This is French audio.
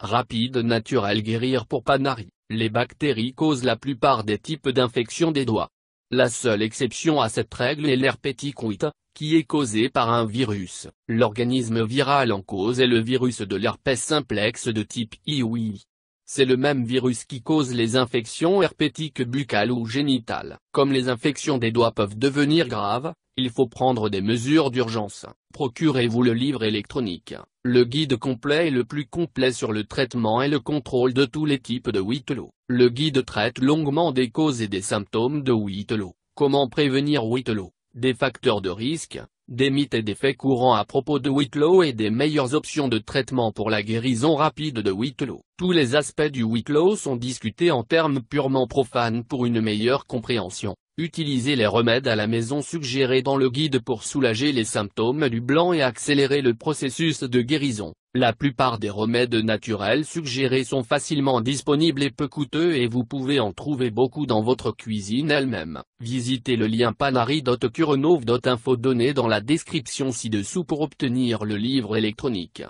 Rapide naturel guérir pour Panari, les bactéries causent la plupart des types d'infections des doigts. La seule exception à cette règle est ouïte, qui est causée par un virus. L'organisme viral en cause est le virus de l'herpès simplex de type I c'est le même virus qui cause les infections herpétiques buccales ou génitales. Comme les infections des doigts peuvent devenir graves, il faut prendre des mesures d'urgence. Procurez-vous le livre électronique. Le guide complet est le plus complet sur le traitement et le contrôle de tous les types de Whitlow. Le guide traite longuement des causes et des symptômes de Whitlow. Comment prévenir Whitlow Des facteurs de risque, des mythes et des faits courants à propos de Whitlow et des meilleures options de traitement pour la guérison rapide de Whitlow. Tous les aspects du Whitlow sont discutés en termes purement profanes pour une meilleure compréhension. Utilisez les remèdes à la maison suggérés dans le guide pour soulager les symptômes du blanc et accélérer le processus de guérison. La plupart des remèdes naturels suggérés sont facilement disponibles et peu coûteux et vous pouvez en trouver beaucoup dans votre cuisine elle-même. Visitez le lien panari.curenov.info donné dans la description ci-dessous pour obtenir le livre électronique.